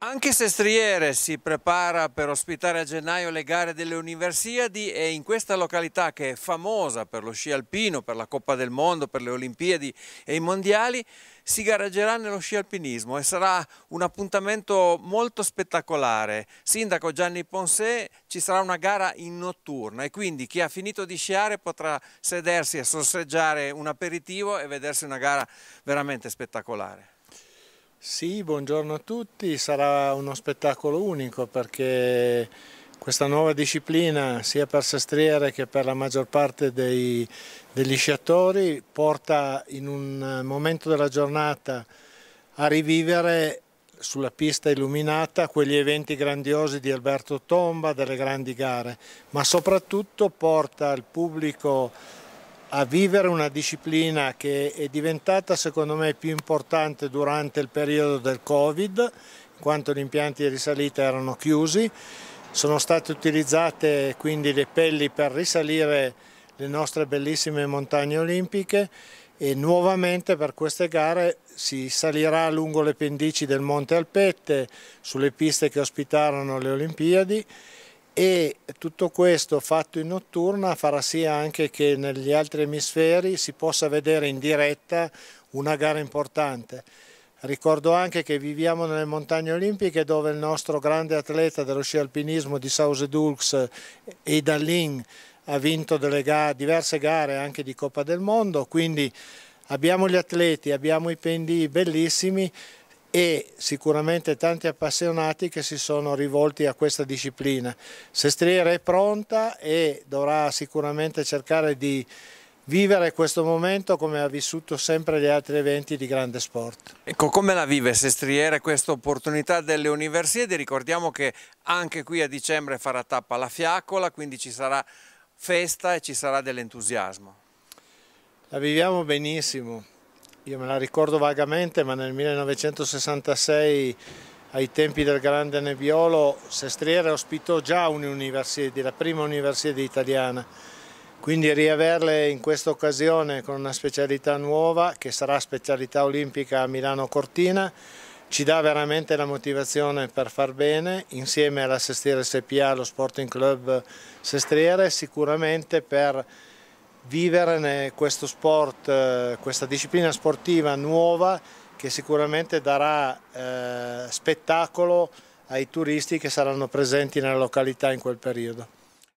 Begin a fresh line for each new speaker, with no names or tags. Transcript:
Anche Sestriere si prepara per ospitare a gennaio le gare delle Universiadi e in questa località che è famosa per lo sci alpino, per la Coppa del Mondo, per le Olimpiadi e i Mondiali, si gareggerà nello sci alpinismo e sarà un appuntamento molto spettacolare. Sindaco Gianni Ponsé ci sarà una gara in notturna e quindi chi ha finito di sciare potrà sedersi e sorseggiare un aperitivo e vedersi una gara veramente spettacolare.
Sì, buongiorno a tutti, sarà uno spettacolo unico perché questa nuova disciplina sia per Sestriere che per la maggior parte dei, degli sciatori porta in un momento della giornata a rivivere sulla pista illuminata quegli eventi grandiosi di Alberto Tomba, delle grandi gare, ma soprattutto porta il pubblico a vivere una disciplina che è diventata secondo me più importante durante il periodo del Covid, in quanto gli impianti di risalita erano chiusi, sono state utilizzate quindi le pelli per risalire le nostre bellissime montagne olimpiche e nuovamente per queste gare si salirà lungo le pendici del Monte Alpette, sulle piste che ospitarono le Olimpiadi e tutto questo fatto in notturna farà sì anche che negli altri emisferi si possa vedere in diretta una gara importante. Ricordo anche che viviamo nelle montagne olimpiche dove il nostro grande atleta dello sci alpinismo di Sausedulx, Eidalin, ha vinto gare, diverse gare anche di Coppa del Mondo, quindi abbiamo gli atleti, abbiamo i pendii bellissimi, e sicuramente tanti appassionati che si sono rivolti a questa disciplina. Sestriere è pronta e dovrà sicuramente cercare di vivere questo momento come ha vissuto sempre gli altri eventi di grande sport.
Ecco, come la vive Sestriere questa opportunità delle Universiadi? Ricordiamo che anche qui a dicembre farà tappa la fiaccola, quindi ci sarà festa e ci sarà dell'entusiasmo. La viviamo benissimo.
Io me la ricordo vagamente, ma nel 1966 ai tempi del grande Nebbiolo Sestriere ospitò già un'università, la prima università italiana. Quindi riaverle in questa occasione con una specialità nuova, che sarà specialità olimpica a Milano Cortina, ci dà veramente la motivazione per far bene, insieme alla Sestriere SPA, allo Sporting Club Sestriere, sicuramente per vivere questo sport, eh, questa disciplina sportiva nuova che sicuramente darà eh, spettacolo ai turisti che saranno presenti nella località in quel periodo.